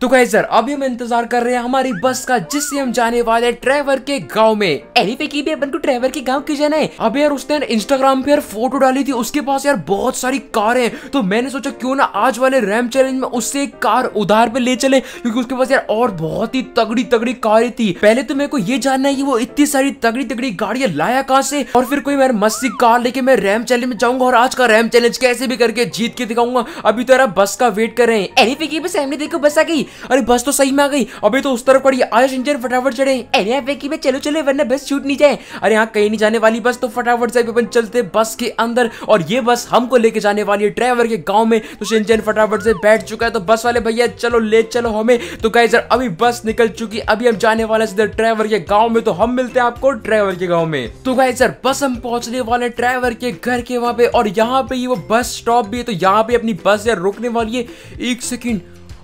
तो कहे सर अभी हम इंतजार कर रहे हैं हमारी बस का जिससे हम जाने वाले ट्रेवर के गांव में अरे की भी अपन को ट्रेवर के गांव क्यों जाना है अब यार उसने इंस्टाग्राम पे यार फोटो डाली थी उसके पास यार बहुत सारी कार है तो मैंने सोचा क्यों ना आज वाले रैम चैलेंज में उससे एक कार उधार पे ले चले क्योंकि उसके पास यार और बहुत ही तगड़ी तगड़ी कार थी पहले तो मेरे को ये जानना है की वो इतनी सारी तगड़ी तगड़ी गाड़ियां लाया कहाँ से और फिर कोई मेरा मस्ती कार लेके मैं रैम चैलेंज में जाऊंगा और आज का रैम चैलेंज कैसे भी करके जीत के दिखाऊंगा अभी तो यार बस का वेट कर रहे हैं पे की बस सामने देखो बस आ गई अरे बस तो सही में आ गई अभी तो उस तरफ पड़ी आयुष इंजन फटाफट चढ़े अरे यहाँ फेंकी में चलो चले वरना बस छूट नहीं जाए अरे यहाँ कहीं नहीं जाने वाली बस तो फटाफट से अपन चलते बस के अंदर और ये बस हमको लेके जाने वाली है ड्राइवर के गाँव में तो सिंचन फटाफट से बैठ चुका है तो बस वाले भैया चलो ले चलो हमें तो कहे सर अभी बस निकल चुकी अभी हम जाने वाले सीधे ड्राइवर के गाँव में तो हम मिलते हैं आपको ड्राइवर के गाँव में तो कहे सर बस हम पहुंचने वाले ड्राइवर के घर के वहां पे और यहाँ पे ये वो बस स्टॉप भी है तो यहाँ पे अपनी बस यार रोकने वाली है एक सेकेंड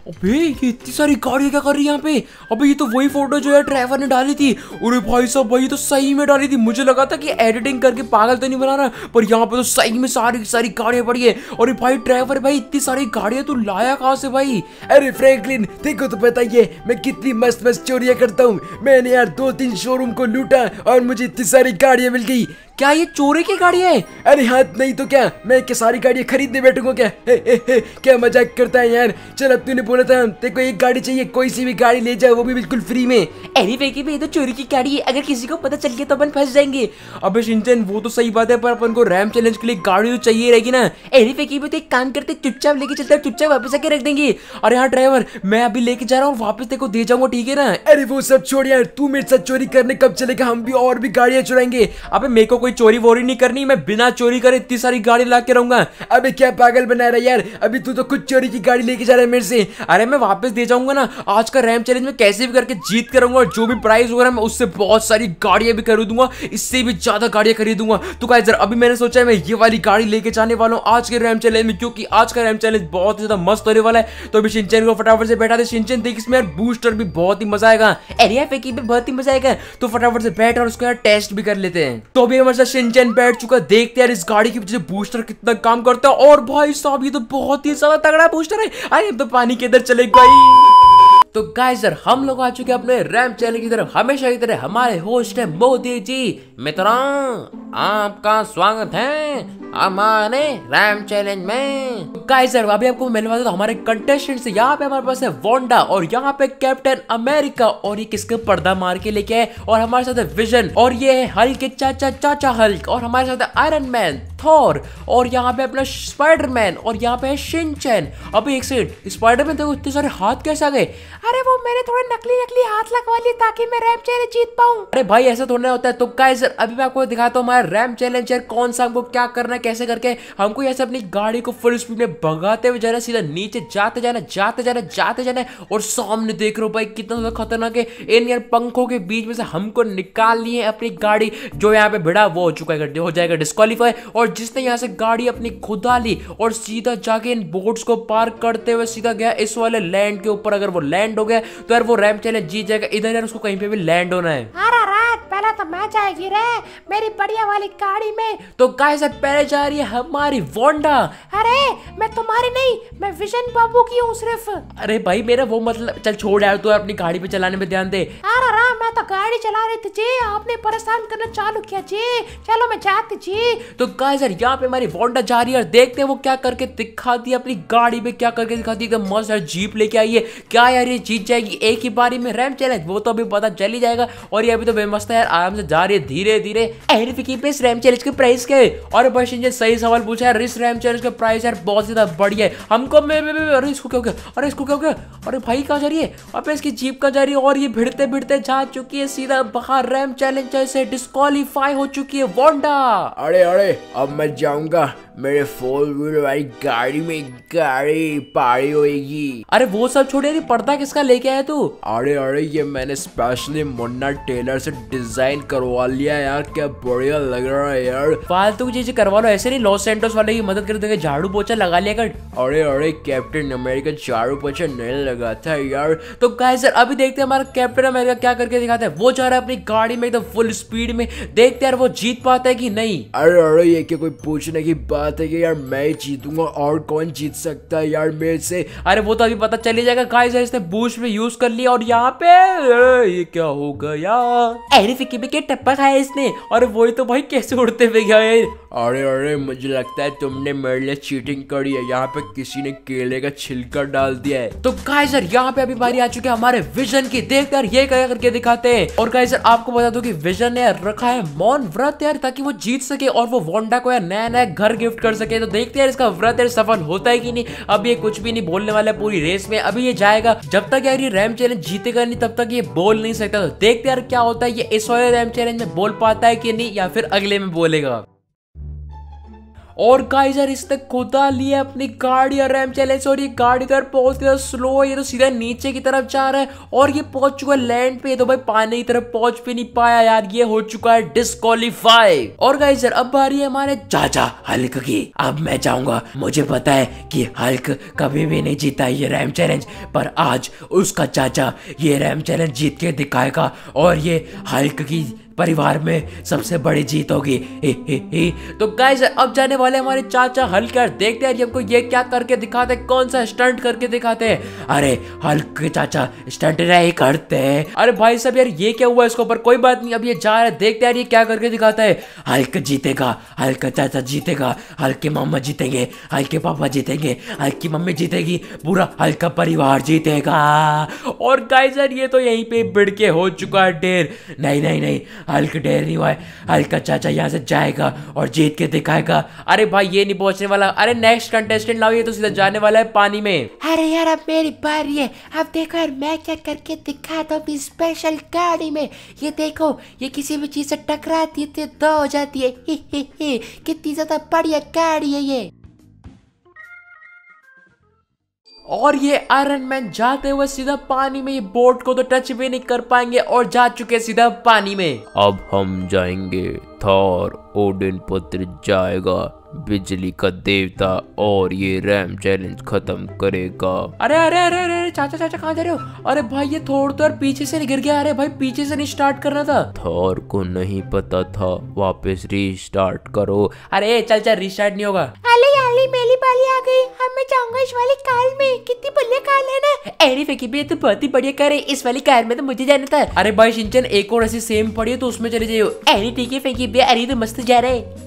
अबे ये इतनी सारी गाड़ियाँ क्या कर रही है यहाँ पे अबे ये तो वही फोटो जो है ड्राइवर ने डाली थी अरे भाई साहब भाई तो सही में डाली थी मुझे लगा था कि एडिटिंग करके पागल तो नहीं बना रहा पर यहाँ पे तो सही में सारी सारी गाड़ियाँ पड़ी है अरे भाई ड्राइवर भाई इतनी सारी गाड़ियाँ तो लाया कहाँ से भाई अरे फ्रेंकलिन देखो तो बताइए मैं कितनी मस्त मस्त चोरिया करता हूँ मैंने यार दो तीन शोरूम को लूटा और मुझे इतनी सारी गाड़ियाँ मिल गई क्या ये चोरी की गाड़ी है अरे हाथ नहीं तो क्या मैं सारी गाड़ियाँ खरीदने बैठूंगा क्या हे, हे, हे, क्या मजाक करता है यार चल अब तूने बोला था तेरे को एक गाड़ी चाहिए कोई सी भी गाड़ी ले जाओ वो भी बिल्कुल फ्री में अरे वेगी भाई तो चोरी की गाड़ी है अगर किसी को पता चल गया तो अपन फंस जाएंगे अबे शिंचन वो तो सही बात है पर अपन को रैम चैलेंज के लिए गाड़ी तो चाहिए रहेगी ना अरे वेगी भाई तो एक काम करते चुपचाप लेके चलते चुपचाप वापस आके रख देंगे अरे हाँ ड्राइवर मैं अभी लेके जा रहा हूँ वापस तेरे को दे जाऊंगा ठीक है ना अरे वो सब छोड़ यार तू मेरे साथ चोरी करने कब चलेगा हम भी और भी गाड़ियाँ चुराएंगे अबे मेरे को कोई चोरी वोरी नहीं करनी मैं बिना चोरी करे इतनी सारी गाड़ी ला के रहूंगा अभी क्या पागल बना रहा है यार अभी तू तो कुछ चोरी की गाड़ी लेके जा रहा है मेरे से अरे मैं वापस दे जाऊंगा ना आज का रैम चैलेंज में कैसे भी करके जीत करूंगा और जो भी प्राइस होगा मैं उससे बहुत सारी गाड़ियां भी खरीदूंगा इससे भी ज्यादा गाड़ियां खरीदूंगा तो गाइज अभी मैंने सोचा है मैं ये वाली गाड़ी लेके जाने वाला हूँ आज के रैम चैलेंज में क्योंकि आज का रैम चैलेंज बहुत ज्यादा मस्त होने वाला है तो अभी सिंचन को फटाफट से बैठा दे सिंचन देख इसमें यार बूस्टर भी बहुत ही मजा आएगा एरिया पे भी बहुत ही मजा आएगा तो फटाफट से बैठ और उसको यार टेस्ट भी कर लेते हैं तो अभी हमारे साथ सिंचन बैठ चुका देखते यार इस गाड़ी के पीछे बूस्टर कितना काम करता है और भाई साहब ये तो बहुत ही ज्यादा तगड़ा बूस्टर है अरे तो पानी के अंदर चले गई तो गाइजर हम लोग आ चुके अपने रैम चैनल की तरफ हमेशा की तरह हमारे होस्ट है मोदी जी मित्रों आपका स्वागत है हमारे रैम चैलेंज में तो गाइजर अभी आपको मिलवा तो हमारे कंटेस्टेंट से यहाँ पे हमारे पास है वोंडा और यहाँ पे कैप्टन अमेरिका और ये किसके पर्दा मार के लेके आए और हमारे साथ है विजन और ये है हल्क के चाचा चाचा हल्क और हमारे साथ है आयरन मैन थोर और यहाँ पे अपना स्पाइडरमैन और यहाँ पे है शिनचैन अभी एक सेकंड स्पाइडरमैन देखो इतने सारे हाथ कैसे आ गए अरे वो मैंने थोड़ा नकली नकली हाथ लगवा लिए ताकि मैं रैम चैलेंज जीत पाऊँ अरे भाई ऐसा थोड़ा होता है तो गाइस अभी मैं आपको दिखाता हूँ हमारा रैम चैलेंज यार कौन सा हमको क्या करना है कैसे करके हमको ऐसे अपनी गाड़ी को फुल स्पीड में भगाते हुए जाना सीधा नीचे जाते जाना जाते जाना जाते जाना और सामने देख रहे हो भाई कितना ज्यादा खतरनाक है इन यार पंखों के बीच में से हमको निकाल लिए अपनी गाड़ी जो यहाँ पे भिड़ा वो हो चुका है हो जाएगा डिस्कालीफाई और जिसने यहाँ से गाड़ी अपनी खुदा ली और सीधा जाके इन बोर्ड्स को पार करते हुए सीधा गया इस वाले लैंड के ऊपर अगर वो लैंड लैंड हो गया तो यार वो रैम चैलेंज जीत जाएगा इधर यार उसको कहीं पे भी लैंड होना है हाँ मैं जाएगी रे मेरी बढ़िया वाली गाड़ी में तो गाइस अब पहले जा रही है हमारी वोंडा अरे मैं तुम्हारी नहीं मैं विजन बाबू की हूँ सिर्फ अरे भाई मेरा वो मतलब चल छोड़ यार तू अपनी गाड़ी पे चलाने में ध्यान दे अरे राम मैं तो गाड़ी चला रही थी जी आपने परेशान करना चालू किया जी चलो मैं जाती जी तो गाइस यार यहाँ पे हमारी वोंडा जा रही है और देखते हैं वो क्या करके दिखाती है अपनी गाड़ी में क्या करके दिखाती है एकदम मस्त यार जीप लेके आई है क्या यार ये जीत जाएगी एक ही बारी में रैम चैलेंज वो तो अभी पता चल ही जाएगा और ये अभी तो बेमस्त है यार आराम से जा रही है धीरे धीरे इस रैम चैलेंज के प्राइस के और बस इंजन सही सवाल पूछा है इस रैम चैलेंज का प्राइस यार बहुत ज्यादा बढ़िया है हमको मे, मे, मे, अरे इसको क्या अरे इसको क्या अरे भाई कहाँ जा रही है अब इसकी जीप कहाँ जा रही है और ये भिड़ते भिड़ते जा चुकी है सीधा बाहर रैम चैलेंज से डिस्कालीफाई हो चुकी है वोंडा अरे अरे अब मैं जाऊंगा मेरे फोर व्हीलर वाली गाड़ी में गाड़ी पाड़ी होगी अरे वो सब छोड़े पर्दा किसका लेके आया तू अरे अरे ये मैंने स्पेशली मुन्ना टेलर से डिजाइन करवा लिया यार क्या बढ़िया लग रहा है यार फालतू चीज करवा लो ऐसे नहीं लॉस सेंटोस वाले की मदद कर देंगे झाड़ू पोछा लगा लिया कर अरे अरे कैप्टन अमेरिका झाड़ू पोछा नहीं लगाता है यार तो गाइस सर अभी देखते हैं हमारा कैप्टन अमेरिका क्या करके दिखाता है वो जा रहा है अपनी गाड़ी में एकदम फुल स्पीड में देखते यार वो जीत पाता है की नहीं अरे अरे ये क्या कोई पूछने की बात है की यार मैं जीतूंगा और कौन जीत सकता है यार मेरे से अरे वो तो अभी पता चली जाएगा गाइस इसने बूस्ट में यूज कर लिया और यहाँ पे ये क्या होगा यार अरे फिक्की के टप्पा खाया इसने और वो ही तो भाई कैसे उड़ते हुए गया अरे अरे मुझे लगता है तुमने मेरे लिए चीटिंग करी है यहाँ पे किसी ने केले का छिलका डाल दिया है तो गाइस यहाँ पे अभी बारी आ चुकी है हमारे विजन की देख यार ये क्या करके दिखाते हैं और गाइस आपको बता दो कि विजन ने रखा है मौन व्रत यार ताकि वो जीत सके और वो वोंडा को यार नया नया घर गिफ्ट कर सके तो देखते यार इसका व्रत यार सफल होता है की नहीं अब ये कुछ भी नहीं बोलने वाला पूरी रेस में अभी ये जाएगा जब तक यार ये रैम चैलेंज जीतेगा नहीं तब तक ये बोल नहीं सकता तो देखते यार क्या होता है ये टाइम चैलेंज में बोल पाता है कि नहीं या फिर अगले में बोलेगा और गाइजर इसने खुदा लिया अपनी गाड़ी और रैम चैलेंज और ये गाड़ी इधर तो बहुत ज़्यादा स्लो है ये तो सीधा नीचे की तरफ जा रहा है और ये पहुंच चुका है लैंड पे तो भाई पानी की तरफ पहुंच भी नहीं पाया यार ये हो चुका है डिस्कालीफाई और गाइजर अब आ रही है हमारे चाचा हल्क की अब मैं जाऊंगा मुझे पता है कि हल्क कभी भी नहीं जीता ये रैम चैलेंज पर आज उसका चाचा ये रैम चैलेंज जीत के दिखाएगा और ये हल्क की परिवार में सबसे बड़ी जीत होगी तो गाइज अब जाने वाले हमारे चाचा हल्क यार देखते हैं हमको ये क्या करके दिखाते हैं कौन सा स्टंट करके दिखाते हैं अरे हल्क के चाचा स्टंट नहीं करते हैं अरे भाई साहब यार ये क्या हुआ इसके ऊपर कोई बात नहीं अब ये जा रहा है देखते यार ये क्या करके दिखाता है हल्क जीतेगा हल्क चाचा जीतेगा हल्क मामा जीतेंगे हल्क पापा जीतेंगे हल्क मम्मी जीतेगी पूरा हल्का परिवार जीतेगा और गाइज यार ये तो यहीं पे बिड़के हो चुका है ढेर नहीं नहीं नहीं हल्क डेरी हुआ है हल्का चाचा यहाँ से जाएगा और जीत के दिखाएगा अरे भाई ये नहीं पहुंचने वाला अरे नेक्स्ट कंटेस्टेंट लाओ ये तो सीधा जाने वाला है पानी में अरे यार अब मेरी बारी है अब देखो यार मैं क्या करके दिखाता हूँ स्पेशल गाड़ी में ये देखो ये किसी भी चीज से टकराती है तो दो हो जाती है कितनी ज्यादा बढ़िया गाड़ी है ये और ये आयरन मैन जाते हुए सीधा पानी में ये बोट को तो टच भी नहीं कर पाएंगे और जा चुके सीधा पानी में अब हम जाएंगे थॉर ओडिन पुत्र जाएगा बिजली का देवता और ये रैम चैलेंज खत्म करेगा अरे अरे अरे अरे चाचा चाचा कहाँ जा रहे हो अरे भाई ये थोड़ तो यार पीछे से गिर गया अरे भाई पीछे से नहीं स्टार्ट करना था थॉर को नहीं पता था वापस रीस्टार्ट करो अरे चल चल रीस्टार्ट नहीं होगा मेरी पहली बाली आ गई अब मैं जाऊंगा इस वाली कार में कितनी बढ़िया कार है ना अरे फेकी भैया तो बहुत ही बढ़िया कार है इस वाली कार में तो मुझे जाना था अरे भाई सिंचन एक और ऐसी सेम पड़ी है तो उसमें चले जाइयो अरे ठीक है फेकी भैया अरे तो मस्त जा रहे हैं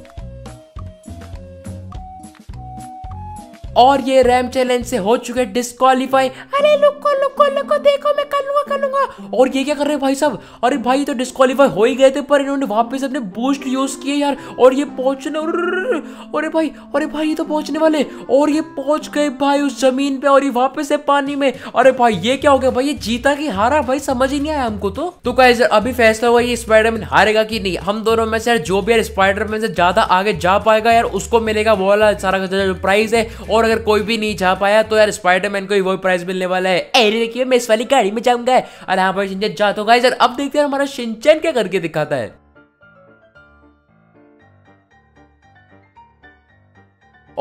और ये रैम चैलेंज से हो चुके डिस्कालीफाई अरे लुको लुको लुको देखो मैं कर लूंगा कर लूंगा और ये क्या कर रहे हैं भाई साहब अरे भाई तो डिस्कालीफाई हो ही गए थे पर इन्होंने वापस अपने बूस्ट यूज किए यार और ये पहुंचने अरे भाई अरे भाई ये तो पहुंचने वाले और ये पहुंच गए भाई उस जमीन पे और ये वापस है पानी में अरे भाई ये क्या हो गया भाई ये जीता की हारा भाई समझ ही नहीं आया हमको तो तो गाइस अभी फैसला हुआ ये स्पाइडरमैन हारेगा कि नहीं हम दोनों में से यार जो भी यार स्पाइडरमैन से ज्यादा आगे जा पाएगा यार उसको मिलेगा वो वाला सारा का सारा प्राइज है और अगर कोई भी नहीं जा पाया तो यार स्पाइडरमैन को वो प्राइज मिलने वाला है अरे देखिए मैं इस वाली गाड़ी में जाऊंगा और यहाँ पर शिंचन जाता हूँ अब देखते हैं हमारा शिंचन क्या करके दिखाता है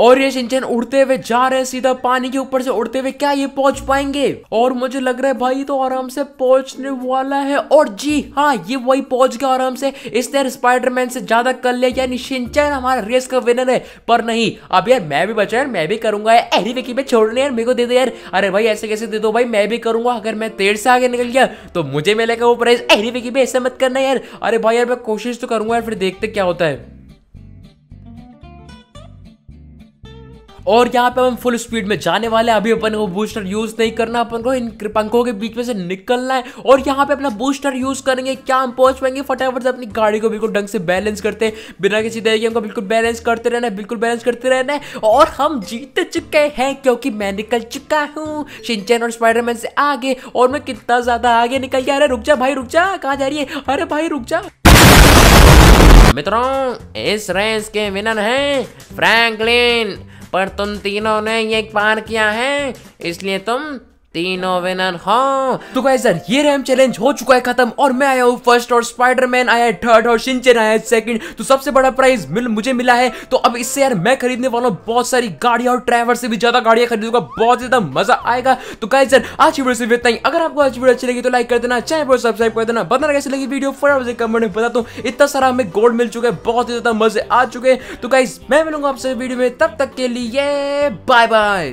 और ये शिनचैन उड़ते हुए जा रहे सीधा पानी के ऊपर से उड़ते हुए क्या ये पहुंच पाएंगे और मुझे लग रहा है भाई तो आराम से पहुंचने वाला है और जी हाँ ये वही पहुंच गया आराम से इसने स्पाइडरमैन से ज्यादा कर लिया यानी शिनचैन हमारा रेस का विनर है पर नहीं अब यार मैं भी बचा यार मैं भी करूंगा अरे विकी में छोड़ने यार मेरे को दे दे यार अरे भाई ऐसे कैसे दे दो भाई मैं भी करूंगा अगर मैं तेर से आगे निकल गया तो मुझे मिलेगा वो प्राइस एहरी विकी में ऐसे मत करना यार अरे भाई यार मैं कोशिश तो करूंगा यार फिर देखते क्या होता है और यहाँ पे हम फुल स्पीड में जाने वाले अभी अपन को बूस्टर यूज नहीं करना अपन को इन पंखों के बीच में से निकलना है और यहाँ पे अपना बूस्टर यूज करेंगे क्या हम पहुंच पाएंगे फटाफट से अपनी गाड़ी को बिल्कुल ढंग से बैलेंस करते बिना किसी तरीके हमको बिल्कुल बैलेंस करते रहना है बिल्कुल बैलेंस करते रहना है और हम जीत चुके हैं क्योंकि मैं निकल चुका हूँ शिंचन और स्पाइडरमैन से आगे और मैं कितना ज्यादा आगे निकल गया अरे रुक जा भाई रुक जा कहा जा रही है अरे भाई रुक जा मित्रों इस रेस के विनर हैं फ्रैंकलिन पर तुम तीनों ने ये पार किया है इसलिए तुम तीनों विनर हाँ तो गाइस सर ये रैम चैलेंज हो चुका है खत्म और मैं आया हूँ फर्स्ट और स्पाइडरमैन आया है थर्ड और शिनचेन आया है सेकंड तो सबसे बड़ा प्राइज मिल मुझे मिला है तो अब इससे यार मैं खरीदने वाला हूँ बहुत सारी गाड़ियां और ड्राइवर से भी ज्यादा गाड़ियां खरीदूंगा बहुत ज्यादा मजा आएगा तो गाइस सर आज की वीडियो से इतना ही अगर आपको आज वीडियो अच्छी लगी तो लाइक कर देना चैनल पर सब्सक्राइब कर देना बताना कैसे लगी वीडियो फटाफट से कमेंट में बता दो इतना सारा हमें गोल्ड मिल चुका है बहुत ज्यादा मजे आ चुके हैं तो गाइज मैं मिलूंगा आपसे वीडियो में तब तक के लिए बाय बाय